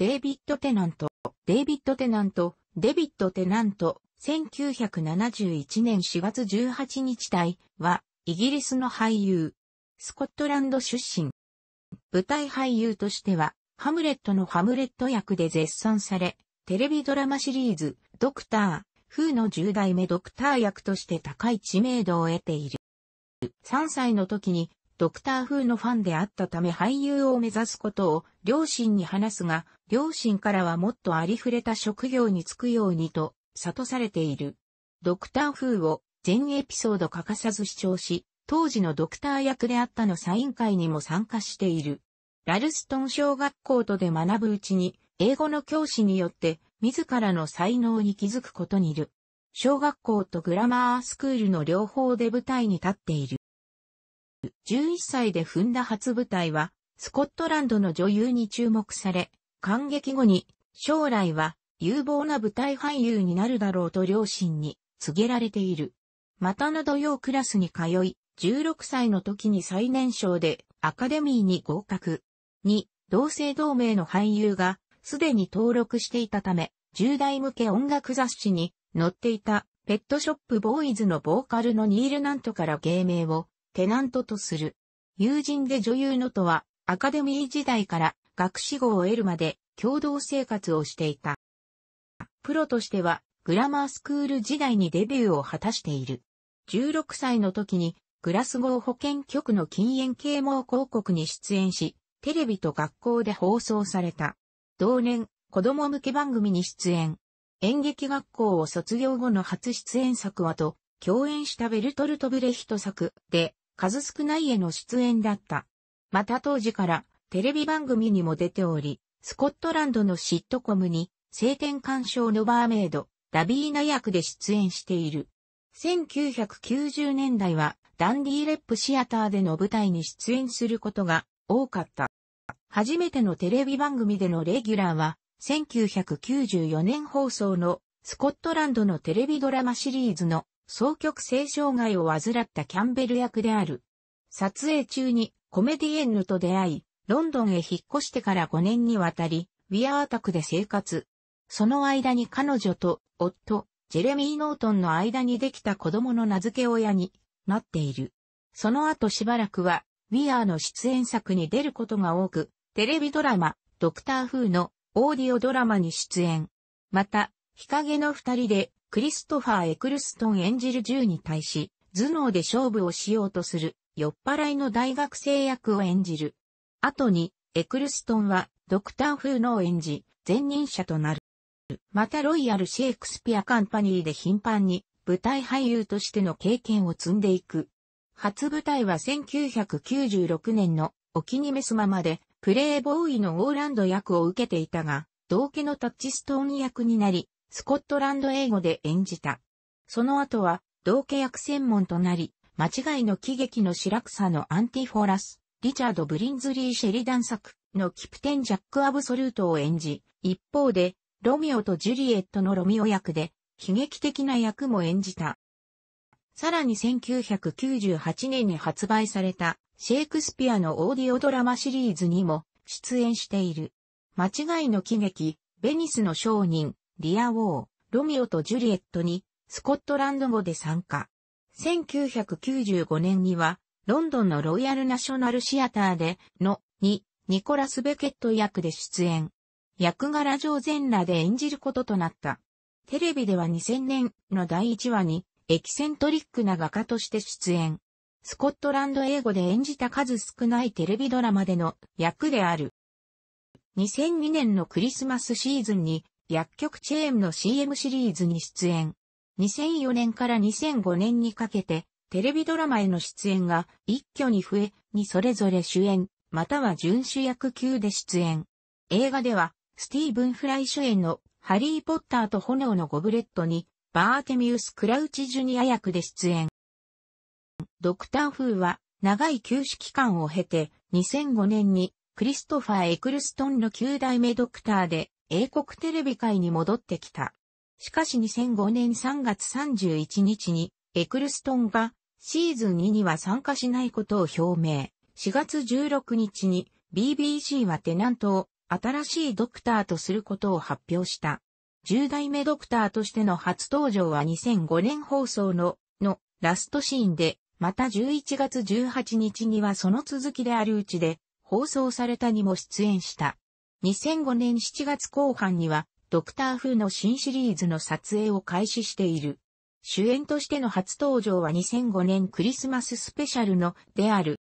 デイビッド・テナント、デイビッド・テナント、デビッド・テナント、1971年4月18日体は、イギリスの俳優、スコットランド出身。舞台俳優としては、ハムレットのハムレット役で絶賛され、テレビドラマシリーズ、ドクター、風の10代目ドクター役として高い知名度を得ている。3歳の時にドクター風のファンであったため俳優を目指すことを両親に話すが、両親からはもっとありふれた職業に就くようにと、悟されている。ドクター風を全エピソード欠かさず視聴し、当時のドクター役であったのサイン会にも参加している。ラルストン小学校とで学ぶうちに、英語の教師によって、自らの才能に気づくことにいる。小学校とグラマースクールの両方で舞台に立っている。11歳で踏んだ初舞台は、スコットランドの女優に注目され、感激後に、将来は有望な舞台俳優になるだろうと両親に告げられている。またの土曜クラスに通い、16歳の時に最年少でアカデミーに合格。に、同姓同名の俳優がすでに登録していたため、10代向け音楽雑誌に載っていたペットショップボーイズのボーカルのニール・ナントから芸名をテナントとする。友人で女優のとはアカデミー時代から学士号を得るまで共同生活をしていた。プロとしてはグラマースクール時代にデビューを果たしている。16歳の時にグラスゴー保健局の禁煙啓蒙広告に出演し、テレビと学校で放送された。同年、子供向け番組に出演。演劇学校を卒業後の初出演作はと、共演したベルトルト・ブレヒト作で、数少ないへの出演だった。また当時から、テレビ番組にも出ており、スコットランドのシットコムに、晴天干渉のバーメイド、ダビーナ役で出演している。1990年代は、ダンディーレップシアターでの舞台に出演することが多かった。初めてのテレビ番組でのレギュラーは、1994年放送のスコットランドのテレビドラマシリーズの双極性障害を患ったキャンベル役である。撮影中にコメディエンヌと出会い、ロンドンへ引っ越してから5年にわたり、ウィアークで生活。その間に彼女と夫、ジェレミー・ノートンの間にできた子供の名付け親になっている。その後しばらくは、ウィアーの出演作に出ることが多く、テレビドラマ、ドクター・フーのオーディオドラマに出演。また、日陰の二人で、クリストファー・エクルストン演じる銃に対し、頭脳で勝負をしようとする、酔っ払いの大学生役を演じる。後に、エクルストンは、ドクター・フーノを演じ、前任者となる。またロイヤル・シェイクスピア・カンパニーで頻繁に、舞台俳優としての経験を積んでいく。初舞台は1996年の、お気に召すままで、プレイボーイのオーランド役を受けていたが、同家のタッチストーン役になり、スコットランド英語で演じた。その後は、同家役専門となり、間違いの喜劇の白草のアンティフォーラス、リチャード・ブリンズリー・シェリダン作のキプテン・ジャック・アブソルートを演じ、一方で、ロミオとジュリエットのロミオ役で、悲劇的な役も演じた。さらに1998年に発売されたシェイクスピアのオーディオドラマシリーズにも出演している。間違いの喜劇、ベニスの商人、リア・ウォー、ロミオとジュリエットにスコットランド語で参加。1995年にはロンドンのロイヤルナショナルシアターで、の、に、ニコラス・ベケット役で出演。役柄上全裸で演じることとなった。テレビでは2000年の第1話に、エキセントリックな画家として出演。スコットランド英語で演じた数少ないテレビドラマでの役である。2002年のクリスマスシーズンに薬局チェーンの CM シリーズに出演。2004年から2005年にかけてテレビドラマへの出演が一挙に増え、にそれぞれ主演、または準主役級で出演。映画では、スティーブン・フライ主演のハリー・ポッターと炎のゴブレットに、バーテミウス・クラウチ・ジュニア役で出演。ドクター・フーは、長い休止期間を経て、2005年に、クリストファー・エクルストンの9代目ドクターで、英国テレビ界に戻ってきた。しかし2005年3月31日に、エクルストンがシーズン2には参加しないことを表明。4月16日に BBC はテナントを新しいドクターとすることを発表した。10代目ドクターとしての初登場は2005年放送の、の、ラストシーンで、また11月18日にはその続きであるうちで、放送されたにも出演した。2005年7月後半には、ドクター風の新シリーズの撮影を開始している。主演としての初登場は2005年クリスマススペシャルのである。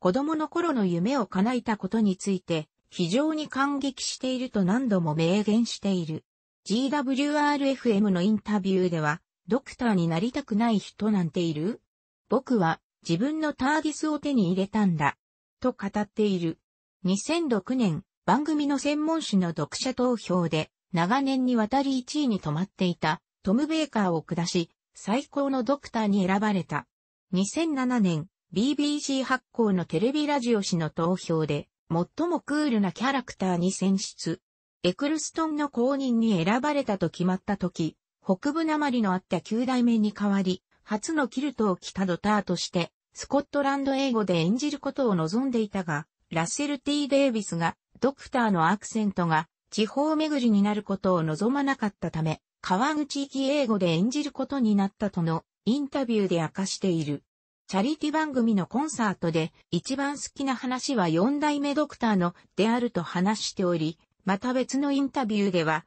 子供の頃の夢を叶えたことについて非常に感激していると何度も明言している。GWRFM のインタビューではドクターになりたくない人なんている僕は自分のターゲスを手に入れたんだ。と語っている。2006年番組の専門誌の読者投票で長年にわたり1位に止まっていたトム・ベーカーを下し、最高のドクターに選ばれた。2007年、BBC 発行のテレビラジオ誌の投票で、最もクールなキャラクターに選出。エクルストンの公認に選ばれたと決まった時、北部なまりのあった9代目に代わり、初のキルトを着たドターとして、スコットランド英語で演じることを望んでいたが、ラッセル・ T・ デイビスが、ドクターのアクセントが、地方巡りになることを望まなかったため、川口き英語で演じることになったとのインタビューで明かしている。チャリティ番組のコンサートで一番好きな話は4代目ドクターのであると話しており、また別のインタビューでは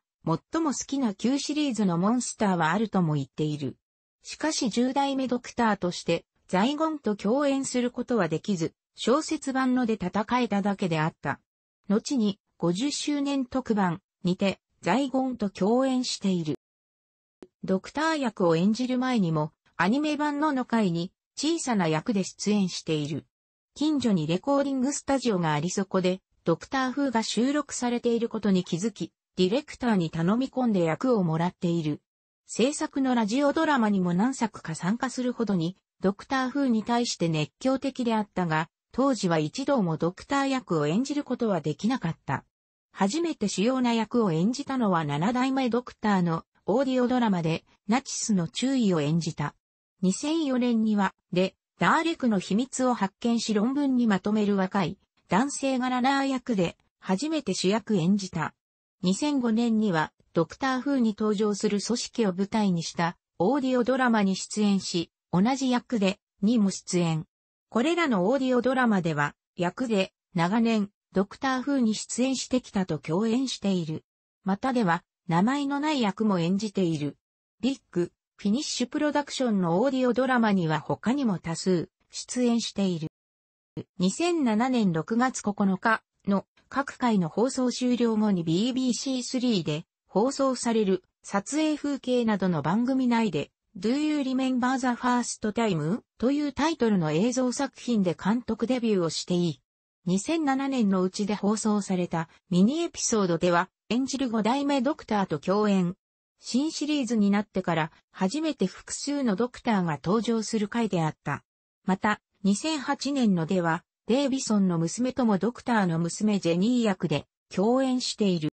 最も好きな旧シリーズのモンスターはあるとも言っている。しかし10代目ドクターとしてゴンと共演することはできず、小説版ので戦えただけであった。後に50周年特番にてゴンと共演している。ドクター役を演じる前にも、アニメ版のの回に小さな役で出演している。近所にレコーディングスタジオがありそこで、ドクター風が収録されていることに気づき、ディレクターに頼み込んで役をもらっている。制作のラジオドラマにも何作か参加するほどに、ドクター風に対して熱狂的であったが、当時は一度もドクター役を演じることはできなかった。初めて主要な役を演じたのは7代目ドクターのオーディオドラマでナチスの注意を演じた。2004年には、で、ダーレクの秘密を発見し論文にまとめる若い男性がララー役で初めて主役演じた。2005年にはドクター風に登場する組織を舞台にしたオーディオドラマに出演し、同じ役でにも出演。これらのオーディオドラマでは役で長年ドクター風に出演してきたと共演している。またでは名前のない役も演じている。ビッグ、フィニッシュプロダクションのオーディオドラマには他にも多数出演している。2007年6月9日の各回の放送終了後に BBC3 で放送される撮影風景などの番組内で Do You Remember the First Time? というタイトルの映像作品で監督デビューをしていい。2007年のうちで放送されたミニエピソードでは演じる五代目ドクターと共演。新シリーズになってから初めて複数のドクターが登場する回であった。また、2008年のでは、デイビソンの娘ともドクターの娘ジェニー役で共演している。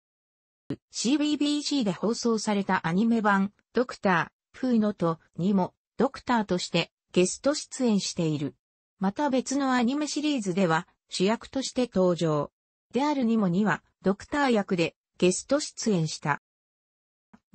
CBBC で放送されたアニメ版、ドクター、フーノとにも、ドクターとしてゲスト出演している。また別のアニメシリーズでは主役として登場。であるにもには、ドクター役でゲスト出演した。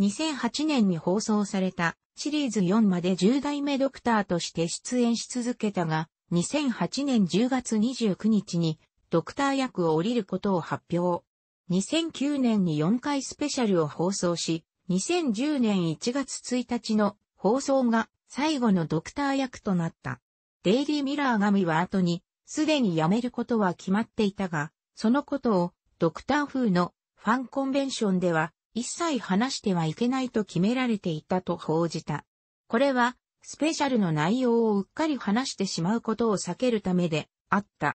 2008年に放送されたシリーズ4まで10代目ドクターとして出演し続けたが、2008年10月29日にドクター役を降りることを発表。2009年に4回スペシャルを放送し、2010年1月1日の放送が最後のドクター役となった。デイリー・ミラー神は後に、すでに辞めることは決まっていたが、そのことをドクター風のファンコンベンションでは一切話してはいけないと決められていたと報じた。これは、スペシャルの内容をうっかり話してしまうことを避けるためであった。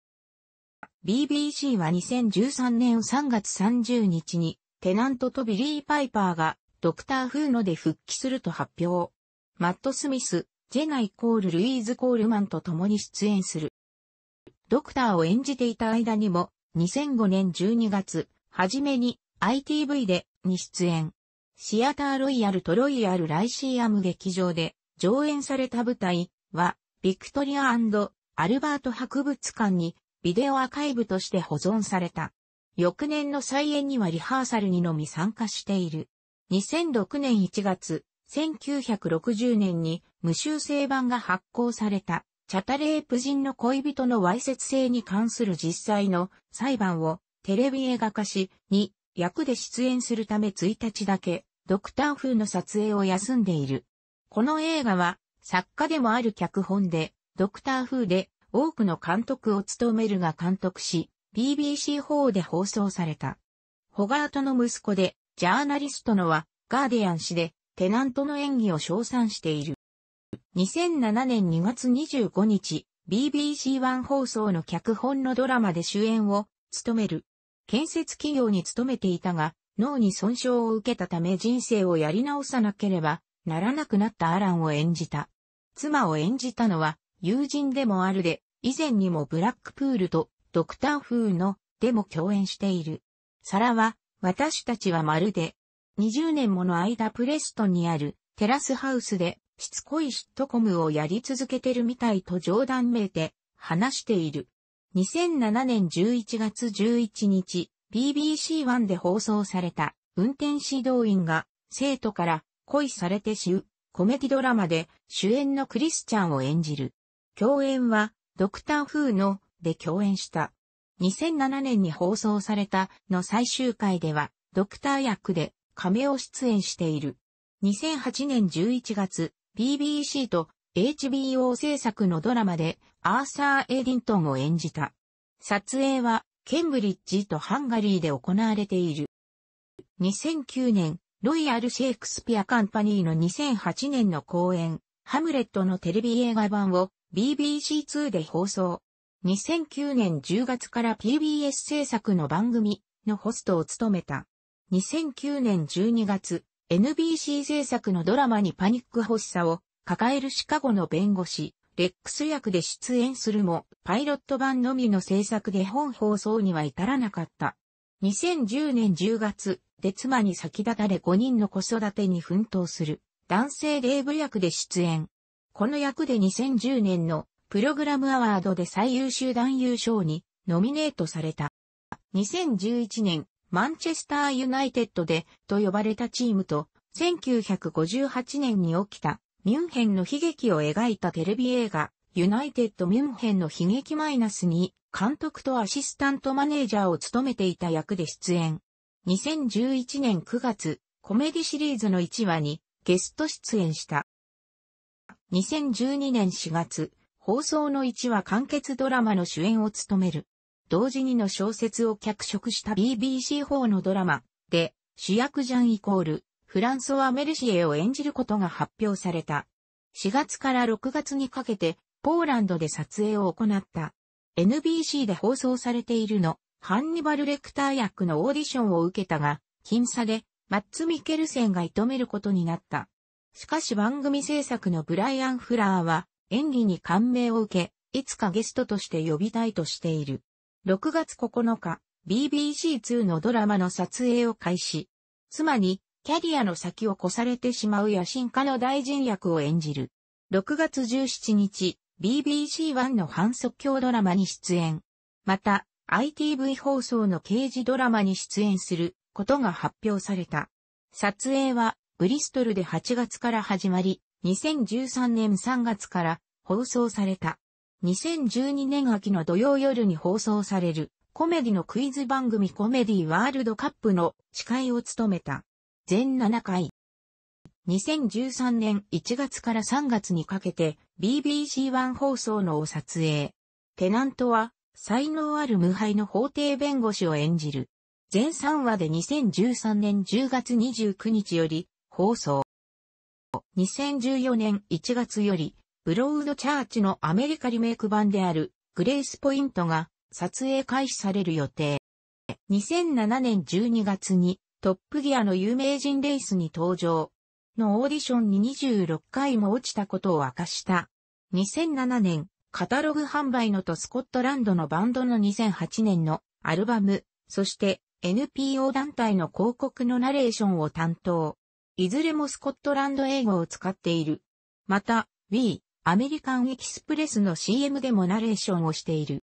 BBC は2013年3月30日に、テナントとビリー・パイパーが、ドクター・フーノで復帰すると発表。マット・スミス、ジェナイコール・ルイーズ・コールマンと共に出演する。ドクターを演じていた間にも、2005年12月、はじめに ITV でに出演。シアターロイヤルとロイヤルライシアム劇場で上演された舞台はビクトリアアルバート博物館にビデオアーカイブとして保存された。翌年の再演にはリハーサルにのみ参加している。2006年1月、1960年に無修正版が発行された、チャタレープ人の恋人のわいせつ性に関する実際の裁判をテレビ映画化し、に、役で出演するため1日だけ、ドクター風の撮影を休んでいる。この映画は、作家でもある脚本で、ドクター風で多くの監督を務めるが監督し、BBC4 で放送された。ホガートの息子で、ジャーナリストのは、ガーディアン氏で、テナントの演技を称賛している。2007年2月25日、BBC1 放送の脚本のドラマで主演を務める建設企業に勤めていたが、脳に損傷を受けたため人生をやり直さなければならなくなったアランを演じた。妻を演じたのは友人でもあるで、以前にもブラックプールとドクターフーのでも共演している。サラは、私たちはまるで、20年もの間プレストンにあるテラスハウスでしつこいシットコムをやり続けてるみたいと冗談めいて話している。2007年11月11日、BBC1 で放送された、運転指導員が、生徒から恋されて死う、コメディドラマで主演のクリスチャンを演じる。共演は、ドクターフーの、で共演した。2007年に放送された、の最終回では、ドクター役で、亀を出演している。2008年11月、BBC と HBO 制作のドラマでアーサー・エディントンを演じた。撮影は、ケンブリッジとハンガリーで行われている。2009年、ロイヤル・シェイクスピア・カンパニーの2008年の公演、ハムレットのテレビ映画版を BBC2 で放送。2009年10月から PBS 制作の番組のホストを務めた。2009年12月、NBC 制作のドラマにパニック発作を抱えるシカゴの弁護士、レックス役で出演するも、パイロット版のみの制作で本放送には至らなかった。2010年10月、で妻に先立たれ5人の子育てに奮闘する、男性デーブ役で出演。この役で2010年のプログラムアワードで最優秀男優賞にノミネートされた。2011年、マンチェスターユナイテッドでと呼ばれたチームと1958年に起きたミュンヘンの悲劇を描いたテレビ映画、ユナイテッド・ミュンヘンの悲劇マイナスに、監督とアシスタントマネージャーを務めていた役で出演。2011年9月、コメディシリーズの1話にゲスト出演した。2012年4月、放送の1話完結ドラマの主演を務める。同時にの小説を脚色した BBC4 のドラマで主役ジャンイコールフランソワ・メルシエを演じることが発表された。4月から6月にかけて、ポーランドで撮影を行った。NBC で放送されているの、ハンニバル・レクター役のオーディションを受けたが、僅差で、マッツ・ミケルセンが射止めることになった。しかし番組制作のブライアン・フラーは、演技に感銘を受け、いつかゲストとして呼びたいとしている。6月9日、BBC2 のドラマの撮影を開始。妻に、キャリアの先を越されてしまう野心家の大臣役を演じる。6月17日、BBC1 の反則教ドラマに出演。また、ITV 放送の刑事ドラマに出演することが発表された。撮影はブリストルで8月から始まり、2013年3月から放送された。2012年秋の土曜夜に放送されるコメディのクイズ番組コメディワールドカップの司会を務めた。全7回。2013年1月から3月にかけて BBC1 放送のを撮影。テナントは才能ある無敗の法廷弁護士を演じる。全3話で2013年10月29日より放送。2014年1月よりブロードチャーチのアメリカリメイク版であるグレースポイントが撮影開始される予定。2007年12月にトップギアの有名人レースに登場。のオーディションに26回も落ちたことを明かした。2007年、カタログ販売のとスコットランドのバンドの2008年のアルバム、そして NPO 団体の広告のナレーションを担当。いずれもスコットランド英語を使っている。また、We、アメリカンエキスプレスの CM でもナレーションをしている。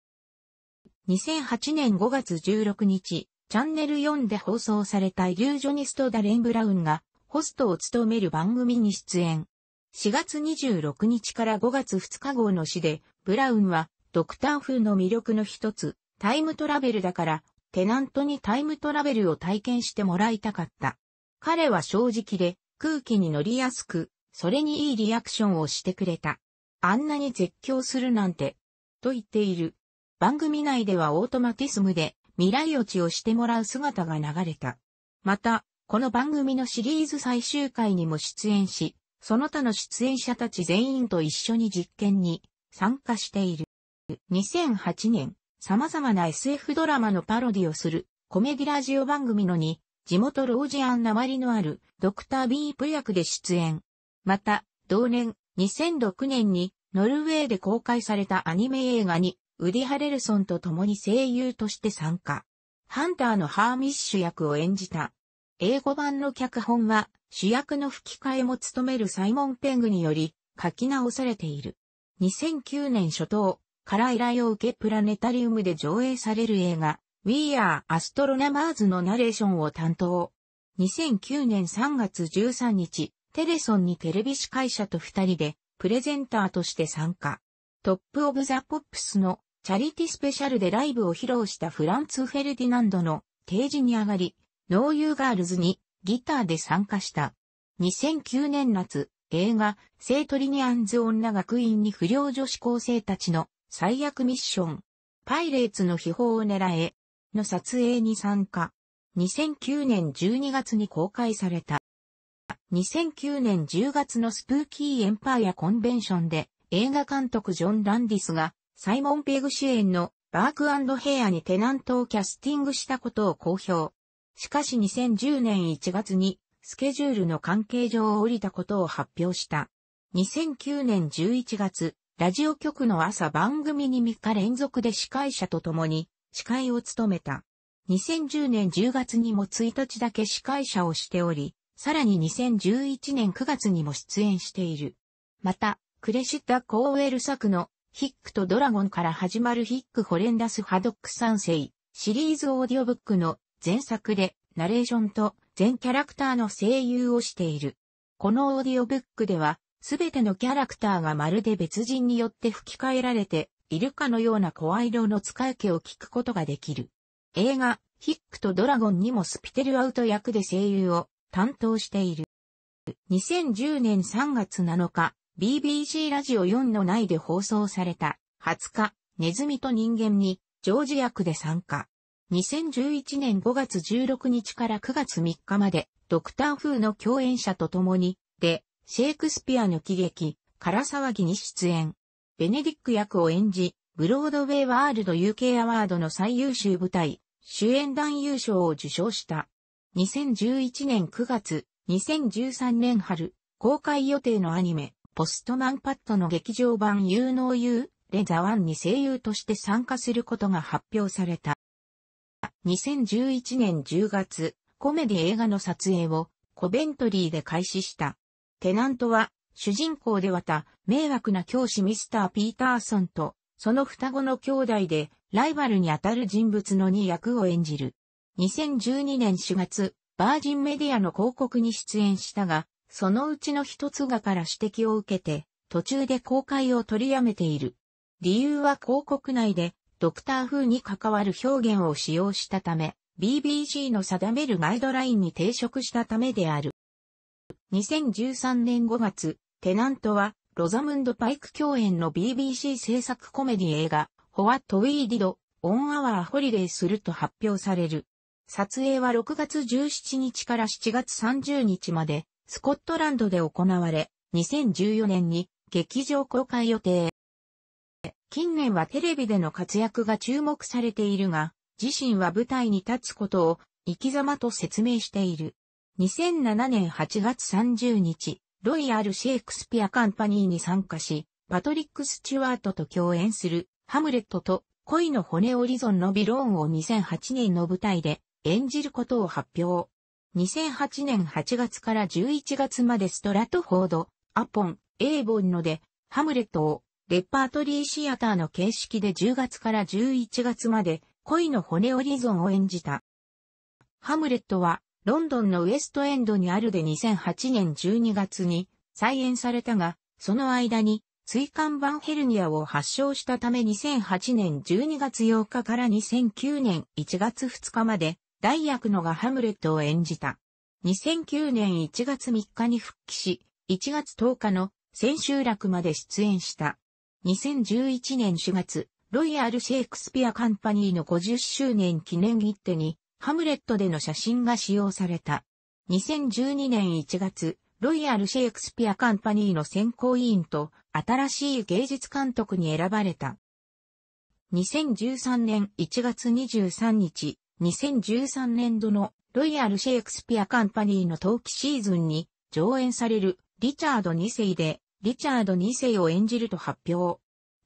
2008年5月16日、チャンネル4で放送されたイリュージョニストダレン・ブラウンがホストを務める番組に出演。4月26日から5月2日号の詩で、ブラウンはドクター風の魅力の一つ、タイムトラベルだから、テナントにタイムトラベルを体験してもらいたかった。彼は正直で、空気に乗りやすく、それにいいリアクションをしてくれた。あんなに絶叫するなんて、と言っている。番組内ではオートマティスムで、未来予知をしてもらう姿が流れた。また、この番組のシリーズ最終回にも出演し、その他の出演者たち全員と一緒に実験に参加している。2008年、様々な SF ドラマのパロディをするコメディラジオ番組のに、地元ロージアンなりのあるドクター・ビープ役で出演。また、同年2006年にノルウェーで公開されたアニメ映画にウディ・ハレルソンと共に声優として参加。ハンターのハーミッシュ役を演じた。英語版の脚本は主役の吹き替えも務めるサイモン・ペングにより書き直されている。2009年初頭から依頼を受けプラネタリウムで上映される映画 We Are Astronomers のナレーションを担当。2009年3月13日、テレソンにテレビ司会者と二人でプレゼンターとして参加。トップオブザポップスのチャリティスペシャルでライブを披露したフランツ・フェルディナンドの提示に上がり、ノーユーガールズにギターで参加した。2009年夏、映画、セートリニアンズ女学院に不良女子高生たちの最悪ミッション、パイレーツの秘宝を狙え、の撮影に参加。2009年12月に公開された。2009年10月のスプーキーエンパイアコンベンションで映画監督ジョン・ランディスがサイモン・ペグ主演のバークヘアにテナントをキャスティングしたことを公表。しかし2010年1月にスケジュールの関係上を降りたことを発表した。2009年11月、ラジオ局の朝番組に3日連続で司会者と共に司会を務めた。2010年10月にも1日だけ司会者をしており、さらに2011年9月にも出演している。また、クレシッタ・コーウェル作のヒックとドラゴンから始まるヒック・ホレンダス・ハドック三世、シリーズオーディオブックの前作で、ナレーションと全キャラクターの声優をしている。このオーディオブックでは、すべてのキャラクターがまるで別人によって吹き替えられて、いるかのような声色の使い気を聞くことができる。映画、ヒックとドラゴンにもスピテルアウト役で声優を担当している。2010年3月7日、BBC ラジオ4の内で放送された20日、ネズミと人間にジョージ役で参加。2011年5月16日から9月3日までドクター風の共演者と共にでシェイクスピアの喜劇、から騒ぎに出演。ベネディック役を演じ、ブロードウェイワールド UK アワードの最優秀舞台、主演男優賞を受賞した。2011年9月、2013年春、公開予定のアニメ、ポストマンパッドの劇場版有能優、レザワンに声優として参加することが発表された。2011年10月、コメディ映画の撮影をコベントリーで開始した。テナントは主人公でた、迷惑な教師ミスター・ピーターソンと、その双子の兄弟で、ライバルにあたる人物の2役を演じる。2012年4月、バージンメディアの広告に出演したが、そのうちの一つがから指摘を受けて、途中で公開を取りやめている。理由は広告内で、ドクター風に関わる表現を使用したため、b b c の定めるガイドラインに抵触したためである。2013年5月、テナントは、ロザムンド・パイク共演の BBC 制作コメディ映画、ホワット・ウィーディド、オン・アワー・ホリデーすると発表される。撮影は6月17日から7月30日まで、スコットランドで行われ、2014年に劇場公開予定。近年はテレビでの活躍が注目されているが、自身は舞台に立つことを生き様と説明している。2007年8月30日、ロイヤル・シェイクスピア・カンパニーに参加し、パトリック・スチュワートと共演する、ハムレットと恋の骨オリゾンのビローンを2008年の舞台で演じることを発表。2008年8月から11月までストラトフォード、アポン、エーボンので、ハムレットを、レパートリーシアターの形式で10月から11月まで、恋の骨折りンを演じた。ハムレットは、ロンドンのウエストエンドにあるで2008年12月に再演されたが、その間に椎間板ヘルニアを発症したため2008年12月8日から2009年1月2日まで大役のがハムレットを演じた。2009年1月3日に復帰し、1月10日の千秋楽まで出演した。2011年4月、ロイヤル・シェイクスピア・カンパニーの50周年記念一手に、ハムレットでの写真が使用された。2012年1月、ロイヤル・シェイクスピア・カンパニーの選考委員と新しい芸術監督に選ばれた。2013年1月23日、2013年度のロイヤル・シェイクスピア・カンパニーの冬季シーズンに上演されるリチャード2世でリチャード2世を演じると発表。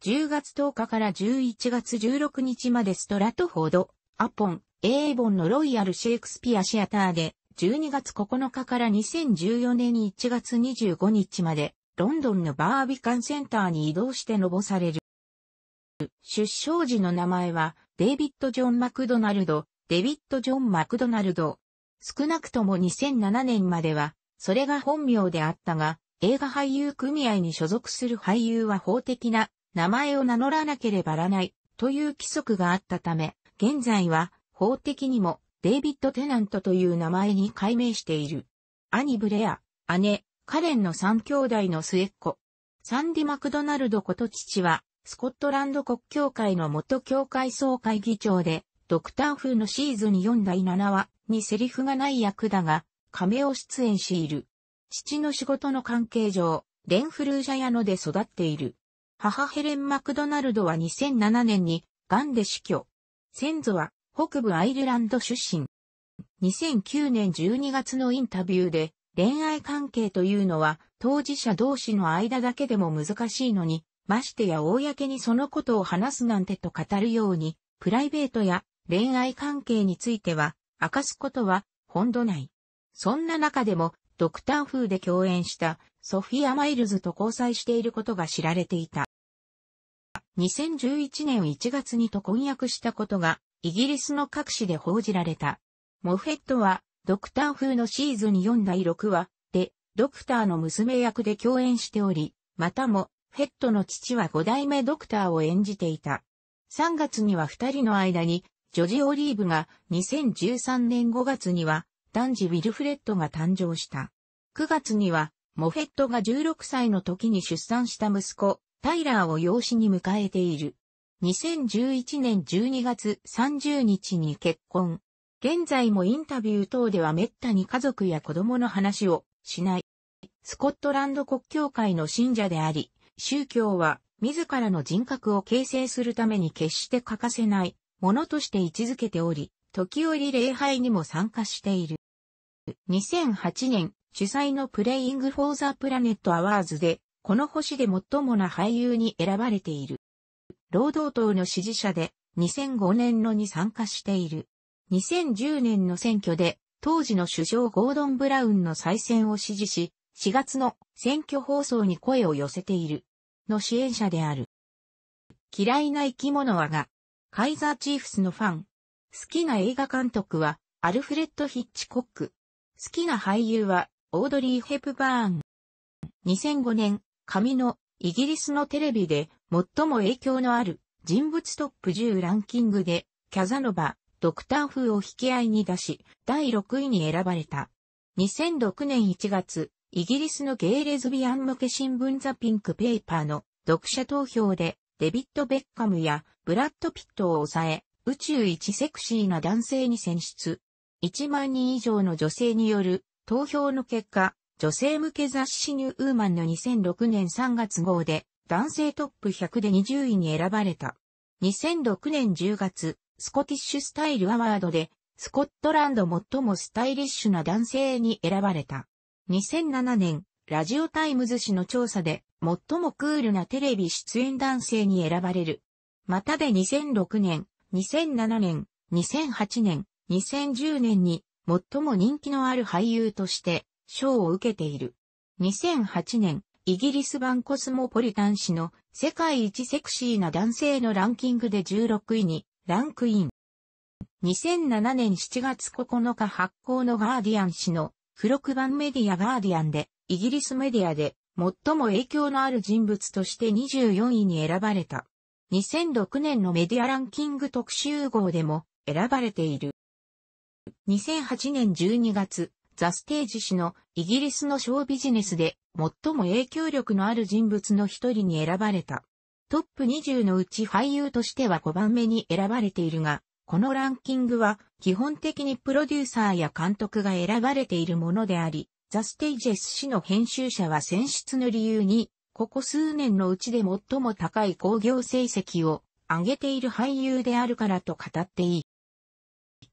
10月10日から11月16日までストラトフォード、アポン、エーボンのロイヤル・シェイクスピア・シアターで12月9日から2014年1月25日までロンドンのバービカンセンターに移動してのぼされる。出生時の名前はデイビッド・ジョン・マクドナルド、デビッド・ジョン・マクドナルド。少なくとも2007年までは、それが本名であったが、映画俳優組合に所属する俳優は法的な名前を名乗らなければならないという規則があったため、現在は法的にもデイビッド・テナントという名前に改名している。兄ブレア、姉、カレンの三兄弟の末っ子。サンディ・マクドナルドこと父は、スコットランド国教会の元教会総会議長で、ドクター風のシーズン4第7話にセリフがない役だが、亀を出演している。父の仕事の関係上、レンフルージャヤノで育っている。母ヘレン・マクドナルドは2007年に、ガンで死去。先祖は、北部アイルランド出身。2009年12月のインタビューで、恋愛関係というのは、当事者同士の間だけでも難しいのに、ましてや公にそのことを話すなんてと語るように、プライベートや恋愛関係については、明かすことは、本土内。そんな中でも、ドクター風で共演したソフィア・マイルズと交際していることが知られていた。2011年1月にと婚約したことがイギリスの各紙で報じられた。モフェットはドクター風のシーズン4第6話でドクターの娘役で共演しており、またもフェットの父は5代目ドクターを演じていた。3月には2人の間にジョジ・オリーブが2013年5月には男児ウィルフレッドが誕生した。9月にはモフェットが16歳の時に出産した息子、タイラーを養子に迎えている。2011年12月30日に結婚。現在もインタビュー等では滅多に家族や子供の話をしない。スコットランド国教会の信者であり、宗教は自らの人格を形成するために決して欠かせないものとして位置づけており、時折礼拝にも参加している。2008年主催のプレイング・フォー・ザ・プラネット・アワーズで、この星で最もな俳優に選ばれている。労働党の支持者で2005年のに参加している。2010年の選挙で当時の首相ゴードン・ブラウンの再選を支持し、4月の選挙放送に声を寄せている。の支援者である。嫌いな生き物はが、カイザーチーフスのファン。好きな映画監督は、アルフレッド・ヒッチコック。好きな俳優は、オードリー・ヘプバーン。2005年、紙の、イギリスのテレビで、最も影響のある、人物トップ10ランキングで、キャザノバ、ドクター風を引き合いに出し、第6位に選ばれた。2006年1月、イギリスのゲイレズビアン向け新聞ザ・ピンク・ペーパーの読者投票でデビッド・ベッカムやブラッド・ピットを抑え、宇宙一セクシーな男性に選出。1万人以上の女性による投票の結果、女性向け雑誌ニューウーマンの2006年3月号で男性トップ100で20位に選ばれた。2006年10月、スコティッシュスタイルアワードで、スコットランド最もスタイリッシュな男性に選ばれた。2007年、ラジオタイムズ氏の調査で、最もクールなテレビ出演男性に選ばれる。またで2006年、2007年、2008年、2010年に最も人気のある俳優として賞を受けている。2008年、イギリス版コスモポリタン誌の世界一セクシーな男性のランキングで16位にランクイン。2007年7月9日発行のガーディアン誌の付録版メディアガーディアンでイギリスメディアで最も影響のある人物として24位に選ばれた。2006年のメディアランキング特集号でも選ばれている。2008年12月、ザ・ステージ氏のイギリスのショービジネスで最も影響力のある人物の一人に選ばれた。トップ20のうち俳優としては5番目に選ばれているが、このランキングは基本的にプロデューサーや監督が選ばれているものであり、ザ・ステイジェス氏の編集者は選出の理由に、ここ数年のうちで最も高い興行成績を上げている俳優であるからと語っていい。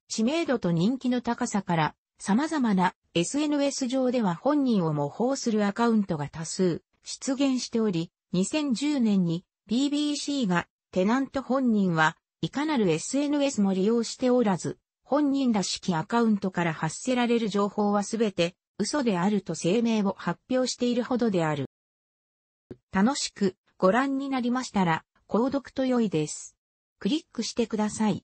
知名度と人気の高さから、様々な SNS 上では本人を模倣するアカウントが多数出現しており、2010年に BBC がテナント本人はいかなる SNS も利用しておらず、本人らしきアカウントから発せられる情報はすべて嘘であると声明を発表しているほどである。楽しくご覧になりましたら、購読と良いです。クリックしてください。